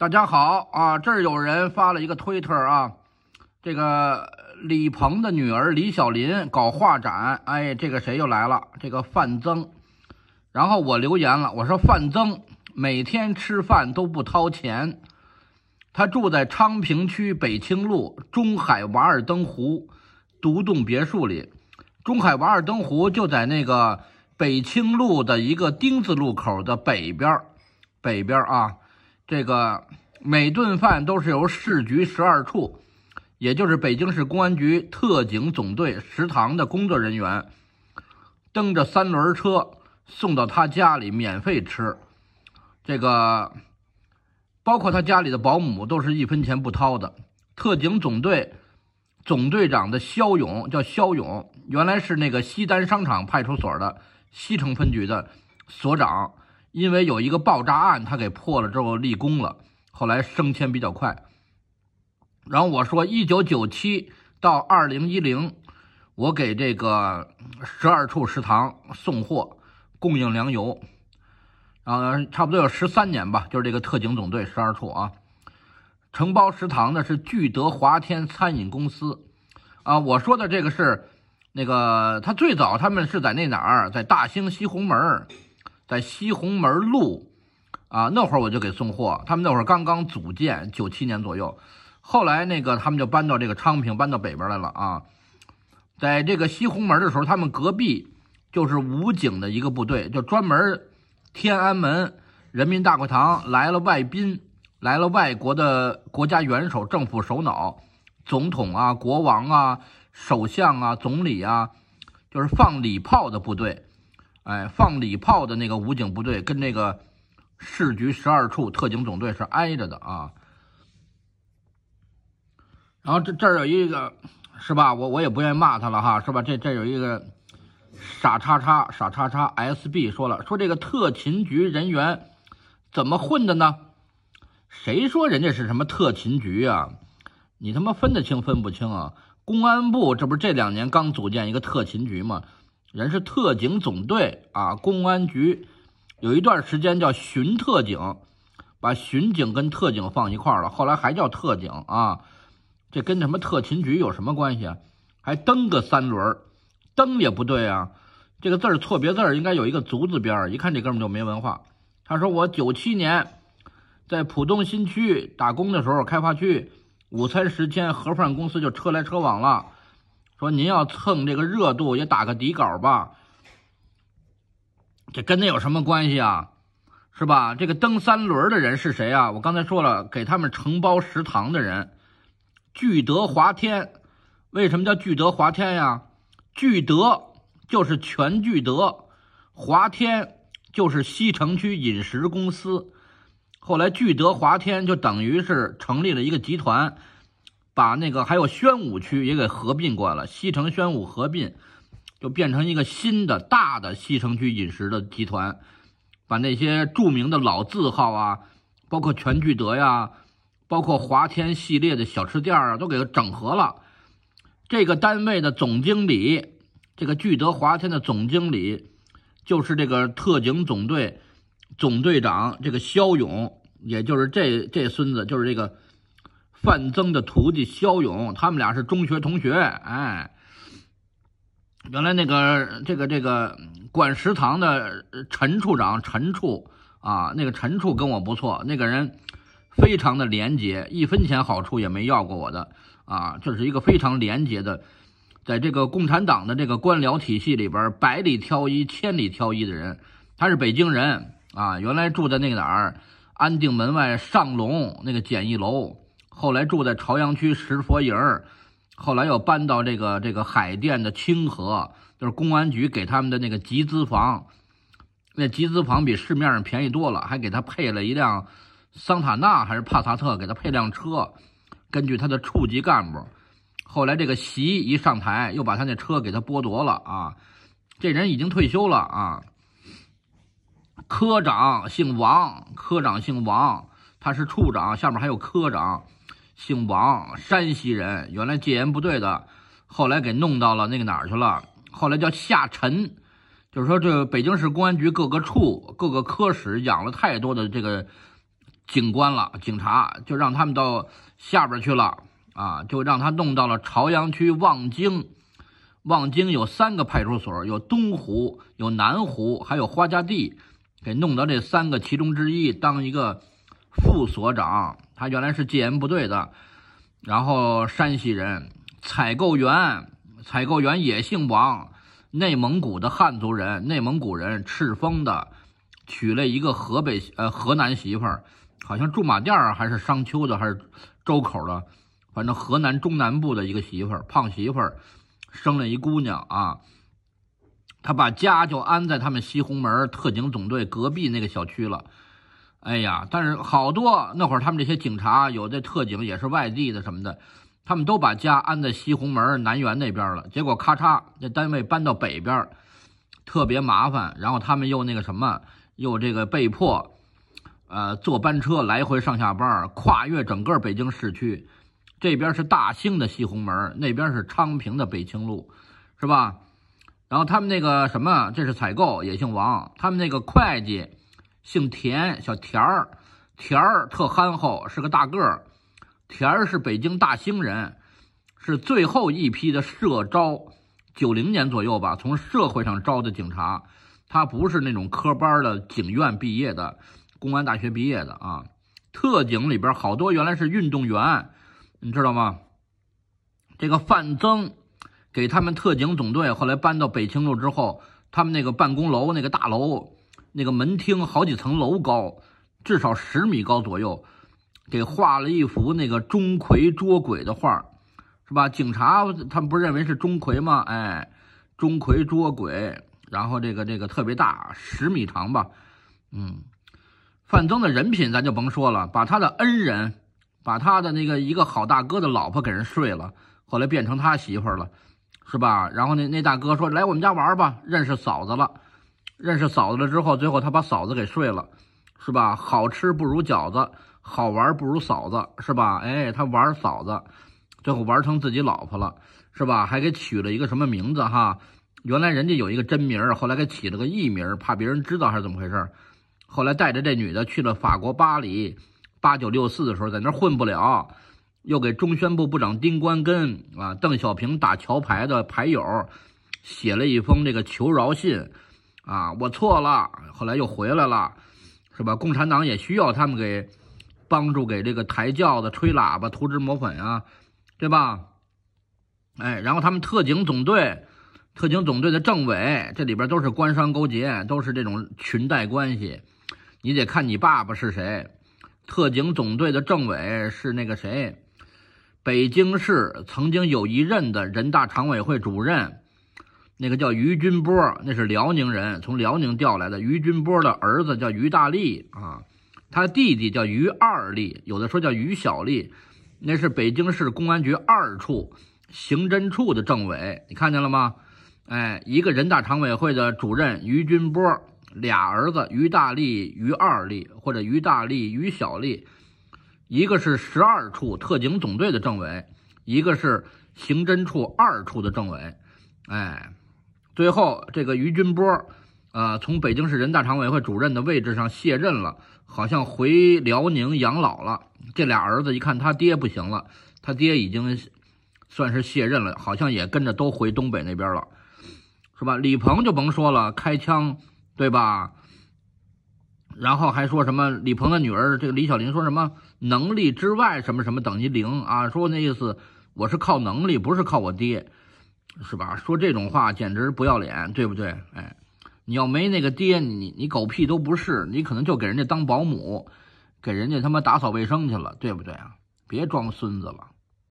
大家好啊！这儿有人发了一个推特啊，这个李鹏的女儿李小林搞画展，哎，这个谁又来了？这个范增，然后我留言了，我说范增每天吃饭都不掏钱，他住在昌平区北清路中海瓦尔登湖独栋别墅里，中海瓦尔登湖就在那个北清路的一个丁字路口的北边，北边啊。这个每顿饭都是由市局十二处，也就是北京市公安局特警总队食堂的工作人员，蹬着三轮车送到他家里免费吃。这个包括他家里的保姆都是一分钱不掏的。特警总队总队长的肖勇叫肖勇，原来是那个西单商场派出所的西城分局的所长。因为有一个爆炸案，他给破了之后立功了，后来升迁比较快。然后我说，一九九七到二零一零，我给这个十二处食堂送货，供应粮油，然后差不多有十三年吧。就是这个特警总队十二处啊，承包食堂的是聚德华天餐饮公司啊。我说的这个是，那个他最早他们是在那哪儿，在大兴西红门。在西红门路，啊，那会儿我就给送货。他们那会儿刚刚组建，九七年左右。后来那个他们就搬到这个昌平，搬到北边来了啊。在这个西红门的时候，他们隔壁就是武警的一个部队，就专门天安门、人民大会堂来了外宾，来了外国的国家元首、政府首脑、总统啊、国王啊、首相啊、总理啊，就是放礼炮的部队。哎，放礼炮的那个武警部队跟那个市局十二处特警总队是挨着的啊。然后这这儿有一个是吧？我我也不愿意骂他了哈，是吧？这这有一个傻叉叉傻叉叉 SB 说了说这个特勤局人员怎么混的呢？谁说人家是什么特勤局啊？你他妈分得清分不清啊？公安部这不是这两年刚组建一个特勤局吗？人是特警总队啊，公安局有一段时间叫巡特警，把巡警跟特警放一块儿了。后来还叫特警啊，这跟什么特勤局有什么关系啊？还蹬个三轮儿，蹬也不对啊，这个字儿错别字儿，应该有一个足字边儿。一看这哥们就没文化。他说我九七年在浦东新区打工的时候，开发区午餐时间盒饭公司就车来车往了。说您要蹭这个热度也打个底稿吧，这跟那有什么关系啊？是吧？这个蹬三轮的人是谁啊？我刚才说了，给他们承包食堂的人，聚德华天。为什么叫聚德华天呀？聚德就是全聚德，华天就是西城区饮食公司。后来聚德华天就等于是成立了一个集团。把那个还有宣武区也给合并过来了，西城、宣武合并，就变成一个新的大的西城区饮食的集团，把那些著名的老字号啊，包括全聚德呀，包括华天系列的小吃店啊，都给整合了。这个单位的总经理，这个聚德华天的总经理，就是这个特警总队总队长，这个肖勇，也就是这这孙子，就是这个。范增的徒弟肖勇，他们俩是中学同学。哎，原来那个这个这个管食堂的陈处长，陈处啊，那个陈处跟我不错，那个人非常的廉洁，一分钱好处也没要过我的啊，这是一个非常廉洁的，在这个共产党的这个官僚体系里边，百里挑一、千里挑一的人。他是北京人啊，原来住在那个哪儿，安定门外上龙那个简易楼。后来住在朝阳区石佛营，后来又搬到这个这个海淀的清河，就是公安局给他们的那个集资房，那集资房比市面上便宜多了，还给他配了一辆桑塔纳还是帕萨特，给他配辆车。根据他的处级干部，后来这个习一上台，又把他那车给他剥夺了啊。这人已经退休了啊。科长姓王，科长姓王，他是处长，下面还有科长。姓王，山西人，原来戒严部队的，后来给弄到了那个哪儿去了？后来叫下沉，就是说这北京市公安局各个处、各个科室养了太多的这个警官了，警察就让他们到下边去了啊，就让他弄到了朝阳区望京，望京有三个派出所，有东湖，有南湖，还有花家地，给弄到这三个其中之一当一个副所长。他原来是戒严部队的，然后山西人，采购员，采购员也姓王，内蒙古的汉族人，内蒙古人赤峰的，娶了一个河北呃河南媳妇儿，好像驻马店还是商丘的还是周口的，反正河南中南部的一个媳妇儿胖媳妇儿，生了一姑娘啊，他把家就安在他们西红门特警总队隔壁那个小区了。哎呀，但是好多那会儿他们这些警察，有的特警也是外地的什么的，他们都把家安在西红门南园那边了。结果咔嚓，那单位搬到北边，特别麻烦。然后他们又那个什么，又这个被迫，呃，坐班车来回上下班，跨越整个北京市区，这边是大兴的西红门，那边是昌平的北清路，是吧？然后他们那个什么，这是采购也姓王，他们那个会计。姓田，小田儿，田儿特憨厚，是个大个儿。田儿是北京大兴人，是最后一批的社招，九零年左右吧，从社会上招的警察。他不是那种科班的警院毕业的，公安大学毕业的啊。特警里边好多原来是运动员，你知道吗？这个范增给他们特警总队后来搬到北清路之后，他们那个办公楼那个大楼。那个门厅好几层楼高，至少十米高左右，给画了一幅那个钟馗捉鬼的画，是吧？警察他们不认为是钟馗吗？哎，钟馗捉鬼，然后这个这个特别大，十米长吧。嗯，范增的人品咱就甭说了，把他的恩人，把他的那个一个好大哥的老婆给人睡了，后来变成他媳妇了，是吧？然后那那大哥说来我们家玩吧，认识嫂子了。认识嫂子了之后，最后他把嫂子给睡了，是吧？好吃不如饺子，好玩不如嫂子，是吧？哎，他玩嫂子，最后玩成自己老婆了，是吧？还给取了一个什么名字哈？原来人家有一个真名，后来给起了个艺名，怕别人知道还是怎么回事儿。后来带着这女的去了法国巴黎，八九六四的时候在那混不了，又给中宣部部长丁关根啊、邓小平打桥牌的牌友写了一封这个求饶信。啊，我错了，后来又回来了，是吧？共产党也需要他们给帮助，给这个抬轿子、吹喇叭、涂脂抹粉啊，对吧？哎，然后他们特警总队，特警总队的政委，这里边都是官商勾结，都是这种裙带关系。你得看你爸爸是谁，特警总队的政委是那个谁，北京市曾经有一任的人大常委会主任。那个叫于军波，那是辽宁人，从辽宁调来的。于军波的儿子叫于大力啊，他弟弟叫于二力，有的说叫于小力。那是北京市公安局二处刑侦处的政委，你看见了吗？哎，一个人大常委会的主任于军波，俩儿子于大力、于二力或者于大力、于小力，一个是十二处特警总队的政委，一个是刑侦处二处的政委，哎。最后，这个于军波，呃，从北京市人大常委会主任的位置上卸任了，好像回辽宁养老了。这俩儿子一看他爹不行了，他爹已经算是卸任了，好像也跟着都回东北那边了，是吧？李鹏就甭说了，开枪，对吧？然后还说什么李鹏的女儿这个李小林说什么能力之外什么什么等于零啊？说那意思，我是靠能力，不是靠我爹。是吧？说这种话简直不要脸，对不对？哎，你要没那个爹，你你狗屁都不是，你可能就给人家当保姆，给人家他妈打扫卫生去了，对不对啊？别装孙子了。